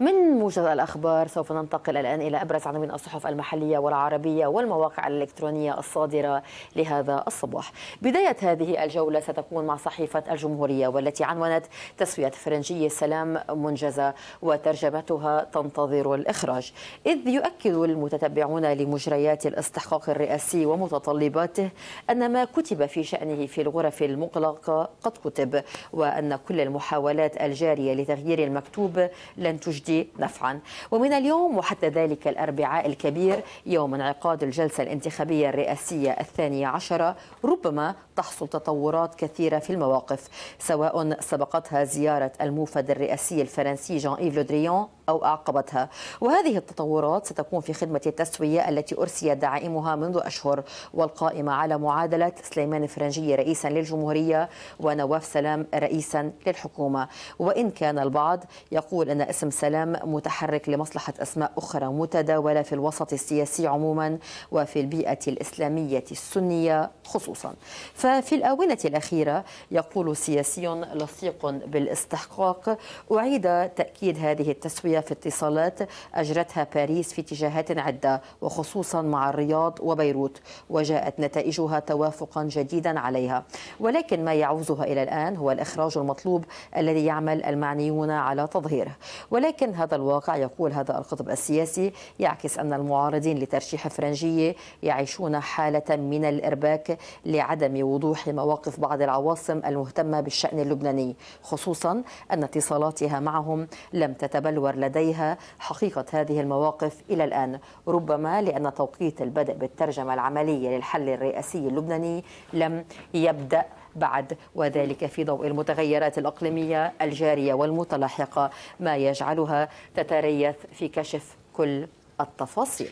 من موجز الأخبار سوف ننتقل الآن إلى أبرز عناوين الصحف المحلية والعربية والمواقع الإلكترونية الصادرة لهذا الصباح بداية هذه الجولة ستكون مع صحيفة الجمهورية والتي عنونت تسوية فرنجي السلام منجزة وترجمتها تنتظر الإخراج إذ يؤكد المتتبعون لمجريات الاستحقاق الرئاسي ومتطلباته أن ما كتب في شأنه في الغرف المغلقة قد كتب وأن كل المحاولات الجارية لتغيير المكتوب لن تجدي النجدي نفعا ومن اليوم وحتى ذلك الأربعاء الكبير يوم انعقاد الجلسة الانتخابية الرئاسية الثانية عشرة ربما تحصل تطورات كثيرة في المواقف سواء سبقتها زيارة الموفد الرئاسي الفرنسي جان إيف لودريون أو أعقبتها وهذه التطورات ستكون في خدمة التسوية التي أرسي دعائمها منذ أشهر والقائمة على معادلة سليمان فرنجي رئيسا للجمهورية ونواف سلام رئيسا للحكومة وإن كان البعض يقول أن اسم سلام كلام متحرك لمصلحة أسماء أخرى متداولة في الوسط السياسي عموما وفي البيئة الإسلامية السنية خصوصا ففي الآونة الأخيرة يقول سياسي لصيق بالاستحقاق أعيد تأكيد هذه التسوية في اتصالات أجرتها باريس في اتجاهات عدة وخصوصا مع الرياض وبيروت وجاءت نتائجها توافقا جديدا عليها ولكن ما يعوزها إلى الآن هو الإخراج المطلوب الذي يعمل المعنيون على تظهيره ولكن لكن هذا الواقع يقول هذا القطب السياسي يعكس أن المعارضين لترشيح فرنجية يعيشون حالة من الإرباك لعدم وضوح مواقف بعض العواصم المهتمة بالشأن اللبناني خصوصا أن اتصالاتها معهم لم تتبلور لديها حقيقة هذه المواقف إلى الآن ربما لأن توقيت البدء بالترجمة العملية للحل الرئاسي اللبناني لم يبدأ بعد وذلك في ضوء المتغيرات الإقليمية الجارية والمتلاحقة ما يجعلها تتريث في كشف كل التفاصيل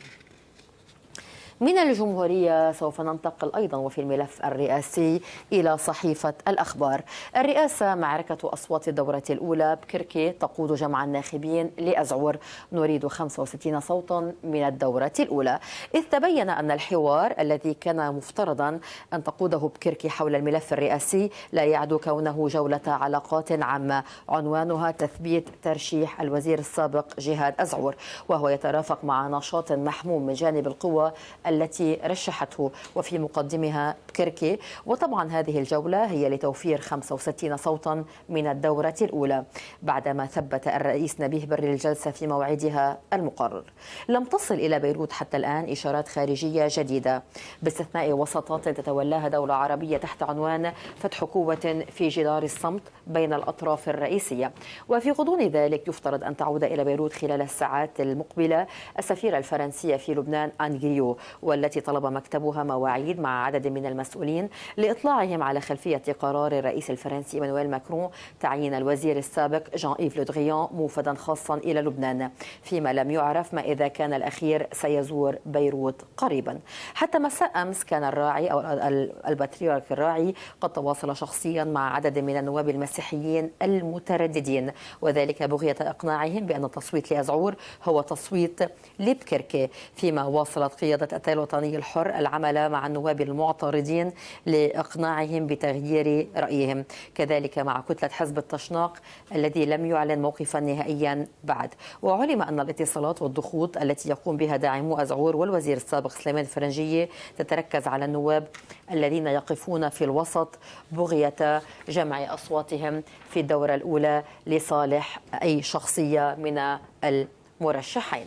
من الجمهورية سوف ننتقل أيضا وفي الملف الرئاسي إلى صحيفة الأخبار الرئاسة معركة أصوات الدورة الأولى بكركي تقود جمع الناخبين لأزعور نريد 65 صوتا من الدورة الأولى إذ تبين أن الحوار الذي كان مفترضا أن تقوده بكركي حول الملف الرئاسي لا يعدو كونه جولة علاقات عامة عنوانها تثبيت ترشيح الوزير السابق جهاد أزعور وهو يترافق مع نشاط محموم من جانب القوى التي رشحته وفي مقدمها بكركي وطبعا هذه الجولة هي لتوفير 65 صوتا من الدورة الأولى بعدما ثبت الرئيس نبيه بري الجلسة في موعدها المقرر لم تصل إلى بيروت حتى الآن إشارات خارجية جديدة باستثناء وسطات تتولاها دولة عربية تحت عنوان فتح قوة في جدار الصمت بين الأطراف الرئيسية وفي غضون ذلك يفترض أن تعود إلى بيروت خلال الساعات المقبلة السفيرة الفرنسية في لبنان أنجريو والتي طلب مكتبها مواعيد مع عدد من المسؤولين لإطلاعهم على خلفية قرار الرئيس الفرنسي إيمانويل ماكرون تعيين الوزير السابق جان إيف لودغيان موفدا خاصا إلى لبنان فيما لم يعرف ما إذا كان الأخير سيزور بيروت قريبا حتى مساء أمس كان الراعي أو البطريرك الراعي قد تواصل شخصيا مع عدد من النواب المسيحيين المترددين وذلك بغية إقناعهم بأن التصويت لأزعور هو تصويت لبكركي فيما واصلت قيادة الوطني الحر العمل مع النواب المعترضين لإقناعهم بتغيير رأيهم كذلك مع كتلة حزب التشناق الذي لم يعلن موقفا نهائيا بعد وعلم أن الاتصالات والضغوط التي يقوم بها داعمو أزعور والوزير السابق سليمان الفرنجية تتركز على النواب الذين يقفون في الوسط بغية جمع أصواتهم في الدورة الأولى لصالح أي شخصية من المرشحين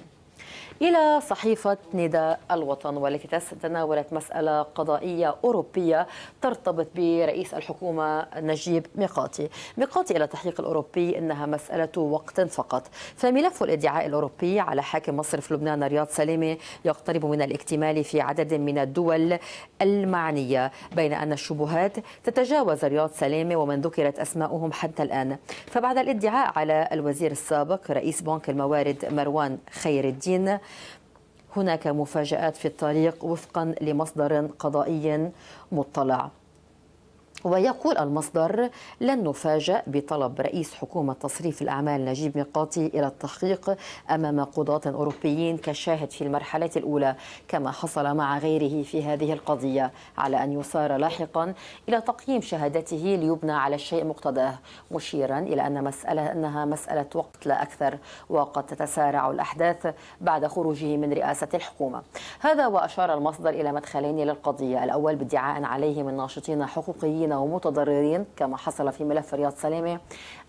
إلى صحيفة نداء الوطن والتي تناولت مسألة قضائية أوروبية ترتبط برئيس الحكومة نجيب ميقاتي ميقاتي إلى التحقيق الأوروبي إنها مسألة وقت فقط فملف الادعاء الأوروبي على حاكم مصرف لبنان رياض سلامة يقترب من الاكتمال في عدد من الدول المعنية بين أن الشبهات تتجاوز رياض سلامة ومن ذكرت أسماؤهم حتى الآن فبعد الادعاء على الوزير السابق رئيس بنك الموارد مروان خير الدين هناك مفاجآت في الطريق وفقا لمصدر قضائي مطلع ويقول المصدر لن نفاجأ بطلب رئيس حكومة تصريف الأعمال نجيب ميقاتي إلى التحقيق أمام قضاة أوروبيين كشاهد في المرحلة الأولى كما حصل مع غيره في هذه القضية على أن يصار لاحقا إلى تقييم شهادته ليبنى على الشيء مقتضاه مشيرا إلى أن مسألة أنها مسألة وقت لا أكثر وقد تتسارع الأحداث بعد خروجه من رئاسة الحكومة هذا وأشار المصدر إلى مدخلين للقضية الأول بادعاء عليه من ناشطين حقوقيين ومتضررين متضررين كما حصل في ملف رياض سلامة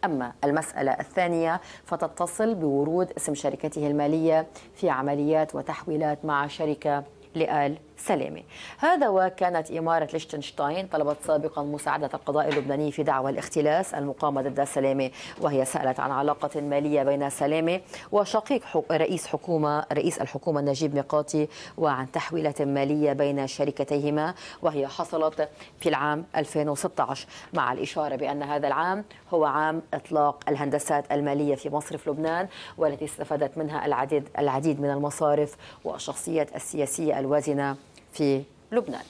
أما المسألة الثانية فتتصل بورود اسم شركته المالية في عمليات وتحويلات مع شركة لآل سلامة هذا وكانت إمارة ليشتنشتاين طلبت سابقا مساعدة القضاء اللبناني في دعوى الاختلاس المقامة ضد سلامة وهي سألت عن علاقة مالية بين سلامة وشقيق رئيس حكومة رئيس الحكومة نجيب ميقاتي وعن تحويلة مالية بين شركتيهما وهي حصلت في العام 2016 مع الإشارة بأن هذا العام هو عام إطلاق الهندسات المالية في مصرف لبنان والتي استفادت منها العديد العديد من المصارف والشخصيات السياسية الوازنة في لبنان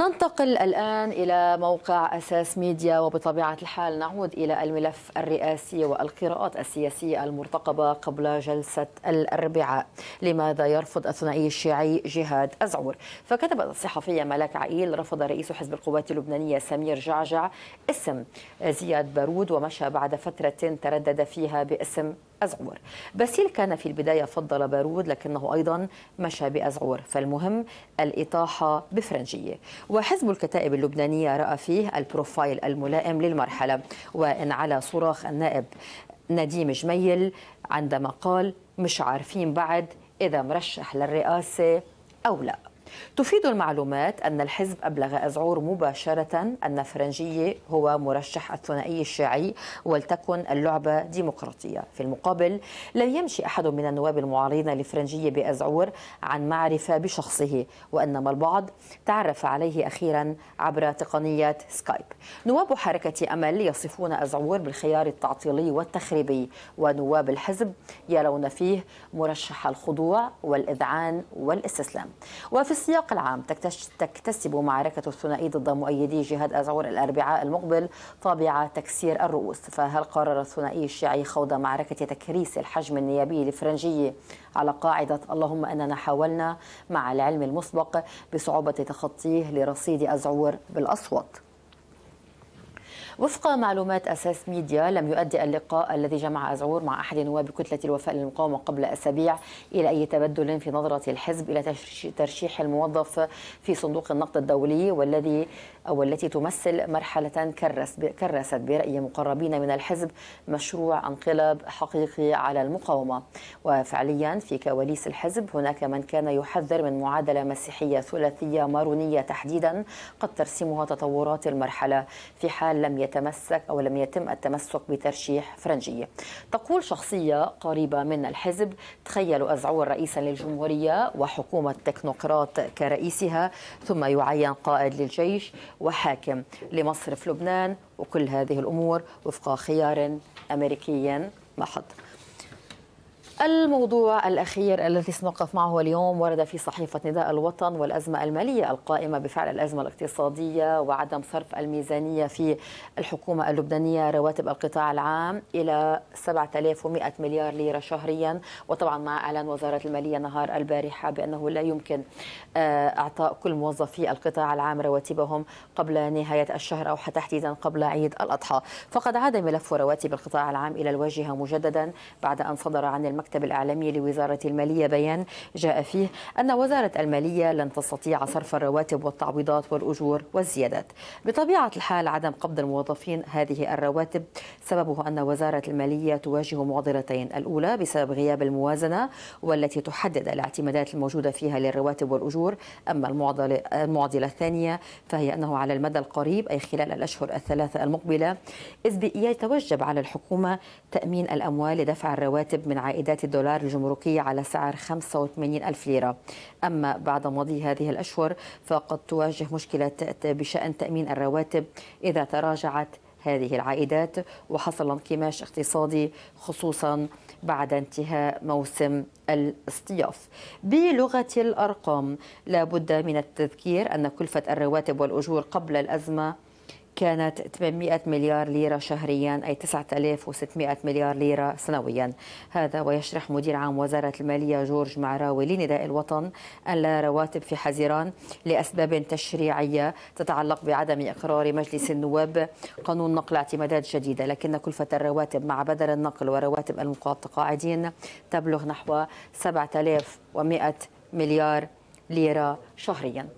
ننتقل الآن إلى موقع أساس ميديا وبطبيعة الحال نعود إلى الملف الرئاسي والقراءات السياسية المرتقبة قبل جلسة الأربعاء لماذا يرفض الثنائي الشيعي جهاد أزعور فكتبت الصحفية ملاك عقيل رفض رئيس حزب القوات اللبنانية سمير جعجع اسم زياد بارود ومشى بعد فترة تردد فيها باسم أزعور باسيل كان في البداية فضل بارود لكنه أيضا مشى بأزعور فالمهم الإطاحة بفرنجية وحزب الكتائب اللبنانية رأى فيه البروفايل الملائم للمرحلة وإن على صراخ النائب نديم جميل عندما قال مش عارفين بعد إذا مرشح للرئاسة أو لا تفيد المعلومات أن الحزب أبلغ أزعور مباشرة أن فرنجية هو مرشح الثنائي الشيعي ولتكن اللعبة ديمقراطية في المقابل لم يمشي أحد من النواب المعارضين لفرنجية بأزعور عن معرفة بشخصه وإنما البعض تعرف عليه أخيرا عبر تقنية سكايب نواب حركة أمل يصفون أزعور بالخيار التعطيلي والتخريبي ونواب الحزب يرون فيه مرشح الخضوع والإذعان والاستسلام وفي السياق العام تكتسب معركة الثنائي ضد مؤيدي جهاد أزعور الأربعاء المقبل طابع تكسير الرؤوس فهل قرر الثنائي الشيعي خوض معركة تكريس الحجم النيابي الفرنجي على قاعدة اللهم أننا حاولنا مع العلم المسبق بصعوبة تخطيه لرصيد أزعور بالأصوات وفق معلومات أساس ميديا لم يؤدي اللقاء الذي جمع أزعور مع أحد نواب كتلة الوفاء للمقاومة قبل أسابيع إلى أي تبدل في نظرة الحزب إلى ترشيح الموظف في صندوق النقد الدولي والذي أو التي تمثل مرحلة كرست برأي مقربين من الحزب مشروع انقلاب حقيقي على المقاومة وفعليا في كواليس الحزب هناك من كان يحذر من معادلة مسيحية ثلاثية مارونية تحديدا قد ترسمها تطورات المرحلة في حال لم يتمسك أو لم يتم التمسك بترشيح فرنجي تقول شخصية قريبة من الحزب تخيلوا أزعور رئيسا للجمهورية وحكومة تكنوقراط كرئيسها ثم يعين قائد للجيش وحاكم لمصرف لبنان وكل هذه الأمور وفق خيار أمريكي محض الموضوع الأخير الذي سنوقف معه اليوم ورد في صحيفة نداء الوطن والأزمة المالية القائمة بفعل الأزمة الاقتصادية وعدم صرف الميزانية في الحكومة اللبنانية رواتب القطاع العام إلى 7100 مليار ليرة شهريا وطبعا مع إعلان وزارة المالية نهار البارحة بأنه لا يمكن آه، إعطاء كل موظفي القطاع العام رواتبهم قبل نهاية الشهر أو تحديدا قبل عيد الأضحى فقد عاد ملف رواتب القطاع العام إلى الواجهة مجددا بعد أن صدر عن المكتب المكتب الإعلامي لوزارة المالية بيان جاء فيه أن وزارة المالية لن تستطيع صرف الرواتب والتعويضات والأجور والزيادات بطبيعة الحال عدم قبض الموظفين هذه الرواتب سببه أن وزارة المالية تواجه معضلتين الأولى بسبب غياب الموازنة والتي تحدد الاعتمادات الموجودة فيها للرواتب والأجور أما المعضلة الثانية فهي أنه على المدى القريب أي خلال الأشهر الثلاثة المقبلة إذ يتوجب على الحكومة تأمين الأموال لدفع الرواتب من عائدات سيدات الدولار الجمركي على سعر 85 ألف ليرة أما بعد مضي هذه الأشهر فقد تواجه مشكلة بشأن تأمين الرواتب إذا تراجعت هذه العائدات وحصل انكماش اقتصادي خصوصا بعد انتهاء موسم الاصطياف بلغة الأرقام لا بد من التذكير أن كلفة الرواتب والأجور قبل الأزمة كانت 800 مليار ليرة شهريا أي 9600 مليار ليرة سنويا هذا ويشرح مدير عام وزارة المالية جورج معراوي لنداء الوطن أن لا رواتب في حزيران لأسباب تشريعية تتعلق بعدم إقرار مجلس النواب قانون نقل اعتمادات جديدة لكن كلفة الرواتب مع بدل النقل ورواتب المتقاعدين تبلغ نحو 7100 مليار ليرة شهريا